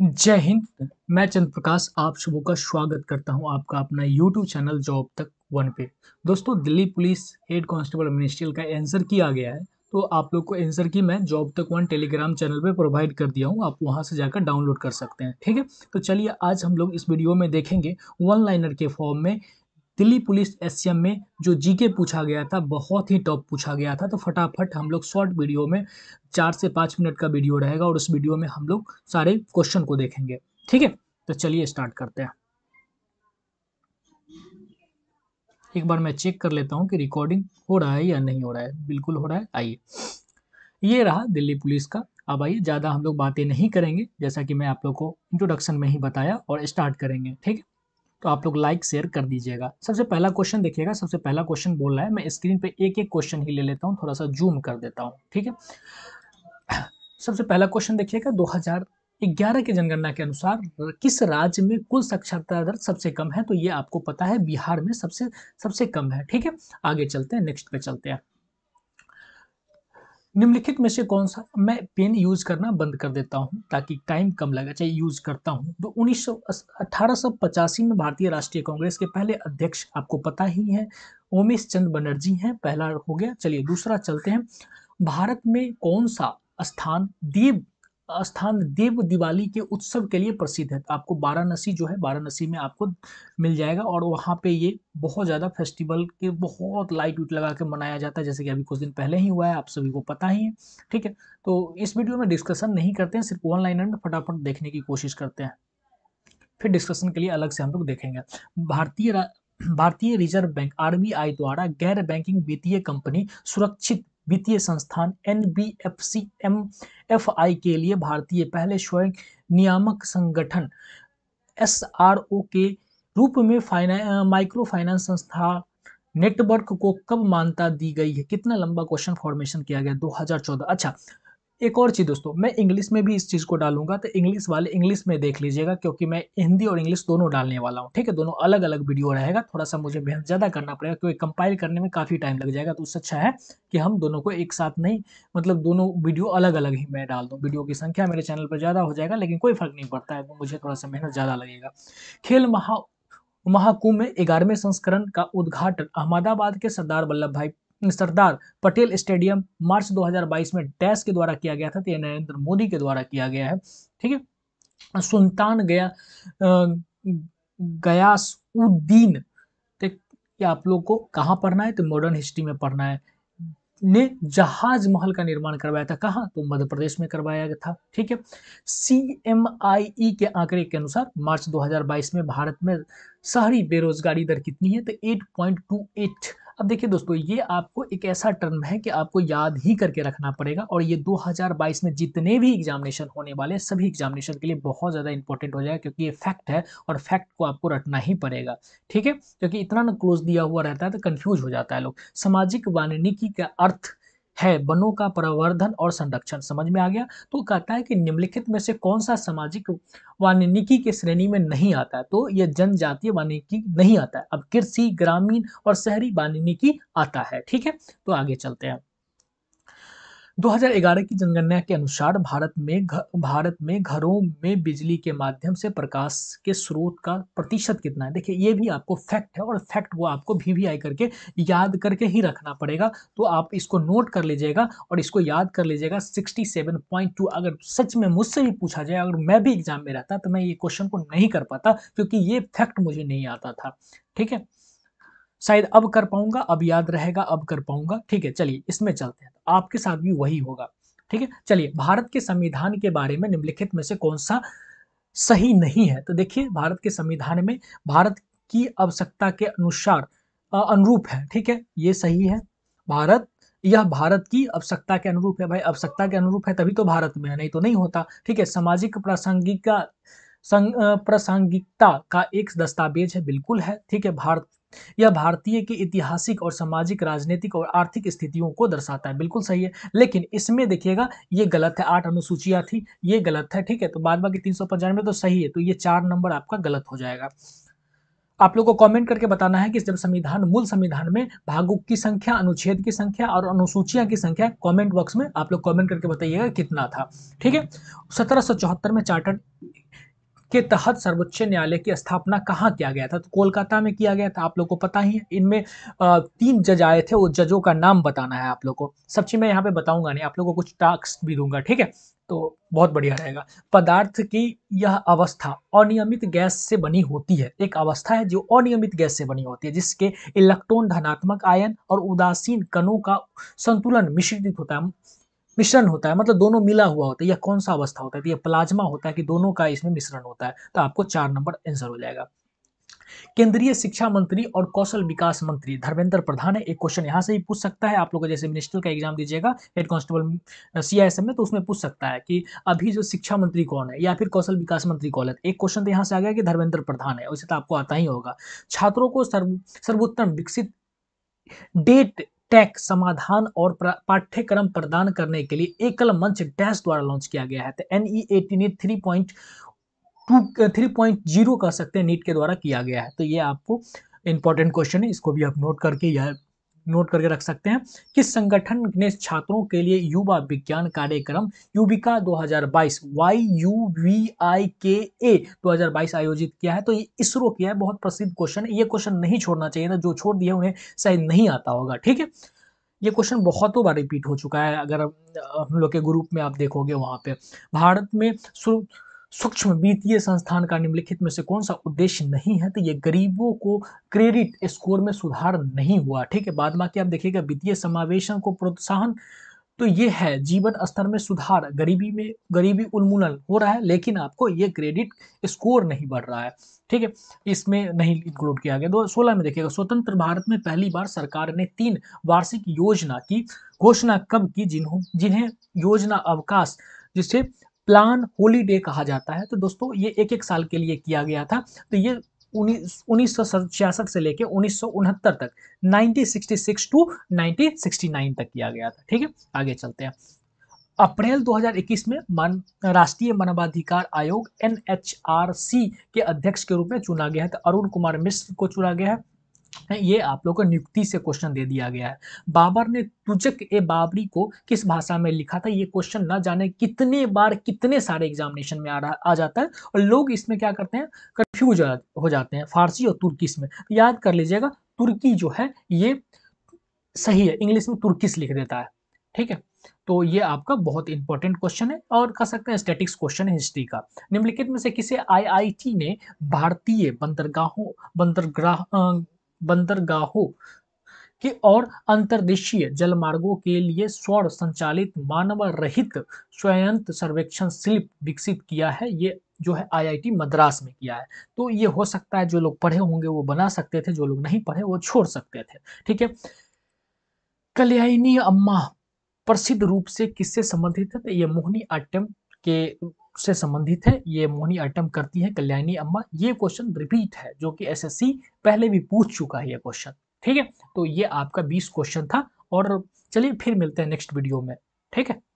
जय हिंद मैं चंद्र प्रकाश आप सबों का स्वागत करता हूं आपका अपना यूट्यूब चैनल जॉब तक वन पे दोस्तों Delhi police head constable ministerial का आंसर किया गया है तो आप लोग को आंसर की मैं जॉब तक वन टेलीग्राम चैनल पे प्रोवाइड कर दिया हूँ आप वहां से जाकर डाउनलोड कर सकते हैं ठीक है तो चलिए आज हम लोग इस वीडियो में देखेंगे वन लाइनर के फॉर्म में दिल्ली पुलिस एस में जो जीके पूछा गया था बहुत ही टॉप पूछा गया था तो फटाफट हम लोग शॉर्ट वीडियो में चार से पाँच मिनट का वीडियो रहेगा और उस वीडियो में हम लोग सारे क्वेश्चन को देखेंगे ठीक है तो चलिए स्टार्ट करते हैं एक बार मैं चेक कर लेता हूँ कि रिकॉर्डिंग हो रहा है या नहीं हो रहा है बिल्कुल हो रहा है आइए ये रहा दिल्ली पुलिस का अब आइए ज़्यादा हम लोग बातें नहीं करेंगे जैसा कि मैं आप लोग को इंट्रोडक्शन में ही बताया और स्टार्ट करेंगे ठीक है तो आप लोग लाइक शेयर कर दीजिएगा सबसे पहला क्वेश्चन देखिएगा सबसे पहला क्वेश्चन बोल रहा है मैं स्क्रीन पे एक एक क्वेश्चन ही ले लेता हूँ थोड़ा सा जूम कर देता हूँ ठीक है सबसे पहला क्वेश्चन देखिएगा 2011 के जनगणना के अनुसार किस राज्य में कुल साक्षरता दर सबसे कम है तो ये आपको पता है बिहार में सबसे सबसे कम है ठीक है आगे चलते हैं नेक्स्ट पे चलते हैं निम्नलिखित में से कौन सा मैं पेन यूज करना बंद कर देता हूँ ताकि टाइम कम लगा अच्छा, चाहे यूज करता हूँ तो उन्नीस में भारतीय राष्ट्रीय कांग्रेस के पहले अध्यक्ष आपको पता ही है उमेश चंद्र बनर्जी हैं पहला हो गया चलिए दूसरा चलते हैं भारत में कौन सा स्थान देव स्थान देव दिवाली के उत्सव के लिए प्रसिद्ध है आपको वाराणसी जो है वाराणसी में आपको मिल जाएगा और वहाँ पे ये बहुत ज़्यादा फेस्टिवल के बहुत लाइट उइट लगा के मनाया जाता है जैसे कि अभी कुछ दिन पहले ही हुआ है आप सभी को पता ही है ठीक है तो इस वीडियो में डिस्कशन नहीं करते हैं सिर्फ ऑनलाइन में फटाफट देखने की कोशिश करते हैं फिर डिस्कशन के लिए अलग से हम लोग देखेंगे भारतीय भारतीय रिजर्व बैंक आरबीआई द्वारा गैर बैंकिंग वित्तीय कंपनी सुरक्षित वित्तीय संस्थान N B F C M F I के लिए भारतीय पहले स्वयं नियामक संगठन एस आर ओ के रूप में फाइना माइक्रो फाइनेंस संस्था नेटवर्क को कब मान्यता दी गई है कितना लंबा क्वेश्चन फॉर्मेशन किया गया 2014 अच्छा एक और चीज़ दोस्तों मैं इंग्लिश में भी इस चीज़ को डालूंगा तो इंग्लिश वाले इंग्लिश में देख लीजिएगा क्योंकि मैं हिंदी और इंग्लिश दोनों डालने वाला हूँ ठीक है दोनों अलग अलग वीडियो रहेगा थोड़ा सा मुझे मेहनत ज़्यादा करना पड़ेगा क्योंकि कंपाइल करने में काफ़ी टाइम लग जाएगा तो उससे अच्छा है कि हम दोनों को एक साथ नहीं मतलब दोनों वीडियो अलग अलग ही मैं डाल दूँ वीडियो की संख्या मेरे चैनल पर ज़्यादा हो जाएगा लेकिन कोई फर्क नहीं पड़ता है तो मुझे थोड़ा सा मेहनत ज़्यादा लगेगा खेल महा महाकुंभ में ग्यारहवें संस्करण का उद्घाटन अहमदाबाद के सरदार वल्लभ भाई सरदार पटेल स्टेडियम मार्च 2022 में डैश के द्वारा किया गया था तो नरेंद्र मोदी के द्वारा किया गया है ठीक है सुल्तान गया गयास उद्दीन कि तो आप लोग को कहाँ पढ़ना है तो मॉडर्न हिस्ट्री में पढ़ना है ने जहाज महल का निर्माण करवाया था कहाँ तो मध्य प्रदेश में करवाया गया था ठीक है सी e के आंकड़े के अनुसार मार्च 2022 में भारत में शहरी बेरोजगारी दर कितनी है तो 8.28 अब देखिए दोस्तों ये आपको एक ऐसा टर्म है कि आपको याद ही करके रखना पड़ेगा और ये 2022 में जितने भी एग्जामिनेशन होने वाले सभी एग्जामिनेशन के लिए बहुत ज़्यादा इंपॉर्टेंट हो जाएगा क्योंकि ये फैक्ट है और फैक्ट को आपको रटना ही पड़ेगा ठीक है क्योंकि इतना ना क्लोज दिया हुआ रहता है तो कन्फ्यूज हो जाता है लोग सामाजिक वानिकी का अर्थ है वनों का प्रवर्धन और संरक्षण समझ में आ गया तो कहता है कि निम्नलिखित में से कौन सा सामाजिक वानिकी के श्रेणी में नहीं आता है तो यह जनजातीय वानिकी नहीं आता है अब कृषि ग्रामीण और शहरी वानिकी आता है ठीक है तो आगे चलते हैं 2011 की जनगणना के अनुसार भारत में घ, भारत में घरों में बिजली के माध्यम से प्रकाश के स्रोत का प्रतिशत कितना है देखिए ये भी आपको फैक्ट है और फैक्ट वो आपको भी वी आई करके याद करके ही रखना पड़ेगा तो आप इसको नोट कर लीजिएगा और इसको याद कर लीजिएगा 67.2 अगर सच में मुझसे भी पूछा जाए अगर मैं भी एग्जाम में रहता तो मैं ये क्वेश्चन को नहीं कर पाता क्योंकि ये फैक्ट मुझे नहीं आता था ठीक है शायद अब कर पाऊंगा अब याद रहेगा अब कर पाऊंगा ठीक है चलिए इसमें चलते हैं तो आपके साथ भी वही होगा ठीक है चलिए भारत के संविधान के बारे में निम्नलिखित में से कौन सा सही नहीं है तो देखिए भारत के संविधान में भारत की आवश्यकता के अनुसार अनुरूप है ठीक है ये सही है भारत यह भारत की आवश्यकता के अनुरूप है भाई आवश्यकता के अनुरूप है तभी तो भारत में है नहीं तो नहीं होता ठीक है सामाजिक प्रासंगिका प्रासंगिकता का एक दस्तावेज है बिल्कुल है ठीक है भारत यह भारतीय की ऐतिहासिक और सामाजिक राजनीतिक और आर्थिक स्थितियों को दर्शाता है बिल्कुल सही है लेकिन इसमें देखिएगा ये गलत है आठ अनुसूचियां थी ये गलत है ठीक है तो बाद बाकी तीन सौ पंचानवे तो सही है तो ये चार नंबर आपका गलत हो जाएगा आप लोगों को कमेंट करके बताना है कि जब संविधान मूल संविधान में भागों की संख्या अनुच्छेद की संख्या और अनुसूचियां की संख्या कमेंट बॉक्स में आप लोग कमेंट करके बताइएगा कितना था ठीक है सत्रह में चार्टर्ड के तहत सर्वोच्च न्यायालय की स्थापना कहाँ किया गया था तो कोलकाता में किया गया था आप लोग को पता ही है इनमें तीन जज आए थे वो जजों का नाम बताना है आप लोग को सब चीज़ मैं यहाँ पे बताऊंगा नहीं आप लोगों को कुछ टास्क भी दूंगा ठीक है तो बहुत बढ़िया रहेगा पदार्थ की यह अवस्था अनियमित गैस से बनी होती है एक अवस्था है जो अनियमित गैस से बनी होती है जिसके इलेक्ट्रॉन धनात्मक आयन और उदासीन कणों का संतुलन मिश्रित होता है मिश्रण होता है मतलब दोनों मिला हुआ होता है या कौन सा अवस्था होता है तो यह प्लाज्मा होता है कि दोनों का इसमें मिश्रण होता है तो आपको चार नंबर आंसर हो जाएगा केंद्रीय शिक्षा मंत्री और कौशल विकास मंत्री धर्मेंद्र प्रधान है एक क्वेश्चन यहां से ही पूछ सकता है आप लोग जैसे मिनिस्टर का एग्जाम दीजिएगा हेड कांस्टेबल सीआईएसएम में तो उसमें पूछ सकता है कि अभी जो शिक्षा मंत्री कौन है या फिर कौशल विकास मंत्री कौन है एक क्वेश्चन तो यहां से आ गया कि धर्मेंद्र प्रधान है वैसे तो आपको आता ही होगा छात्रों को सर्व सर्वोत्तम विकसित डेट टेक समाधान और पाठ्यक्रम प्रदान करने के लिए एकल मंच डैश द्वारा लॉन्च किया गया है तो N E A T NEAT three point two three point zero कह सकते हैं नीट के द्वारा किया गया है तो ये आपको इंपॉर्टेंट क्वेश्चन है इसको भी आप नोट करके या नोट करके रख सकते हैं किस संगठन ने छात्रों के लिए युवा विज्ञान कार्यक्रम Yuvika 2022 Y U V I के ए दो आयोजित किया है तो ये इसरो किया है बहुत प्रसिद्ध क्वेश्चन ये क्वेश्चन नहीं छोड़ना चाहिए था जो छोड़ दिया उन्हें सही नहीं आता होगा ठीक है ये क्वेश्चन बहुतों बार रिपीट हो चुका है अगर हम लोग के ग्रुप में आप देखोगे वहां पे भारत में सूक्ष्म वित्तीय संस्थान का निम्नलिखित में से कौन सा उद्देश्य नहीं है तो ये गरीबों को क्रेडिट स्कोर में सुधार नहीं हुआ ठीक है बाद बाकी आप देखिएगा वित्तीय समावेशन को प्रोत्साहन तो ये है जीवन स्तर में सुधार गरीबी में गरीबी उन्मूलन हो रहा है लेकिन आपको ये क्रेडिट स्कोर नहीं बढ़ रहा है ठीक है इसमें नहीं इंक्लूड किया गया दो सोलह में देखिएगा स्वतंत्र भारत में पहली बार सरकार ने तीन वार्षिक योजना की घोषणा कब की जिन्हों जिन्हें योजना अवकाश जिसे प्लान होलीडे कहा जाता है तो दोस्तों ये एक एक साल के लिए किया गया था तो ये उन्नीस से लेकर उन्नीस तक 1966 टू 1969 तक किया गया था ठीक है आगे चलते हैं अप्रैल 2021 में मन राष्ट्रीय मानवाधिकार आयोग एन के अध्यक्ष के रूप में चुना गया है तो अरुण कुमार मिश्र को चुना गया है ये आप लोग को नियुक्ति से क्वेश्चन दे दिया गया है बाबर ने तुजक ए बाबरी को किस भाषा में लिखा था ये क्वेश्चन ना जाने कितने बार कितने सारे एग्जामिनेशन में आ रहा आ जाता है और लोग इसमें क्या करते हैं कंफ्यूज हो जाते हैं फारसी और तुर्की में याद कर लीजिएगा तुर्की जो है ये सही है इंग्लिश में तुर्किस लिख देता है ठीक है तो ये आपका बहुत इंपॉर्टेंट क्वेश्चन है और कह सकते हैं स्टेटिक्स क्वेश्चन है हिस्ट्री का निम्नलिखित में से किसे आईआईटी ने भारतीय बंदरगाहों बंदरगाह बंदरगाहों के और अंतर्देशीय जलमार्गों के लिए स्वर संचालित मानव रहित स्वयंत सर्वेक्षण स्लिप विकसित किया है ये जो है आईआईटी मद्रास में किया है तो ये हो सकता है जो लोग पढ़े होंगे वो बना सकते थे जो लोग नहीं पढ़े वो छोड़ सकते थे ठीक है कल्याणी अम्मा प्रसिद्ध रूप से किससे संबंधित है तो ये मोहनी आट्यम के से संबंधित है ये मोहनी आइटम करती है कल्याणी अम्मा ये क्वेश्चन रिपीट है जो कि एसएससी पहले भी पूछ चुका है ये क्वेश्चन ठीक है तो ये आपका बीस क्वेश्चन था और चलिए फिर मिलते हैं नेक्स्ट वीडियो में ठीक है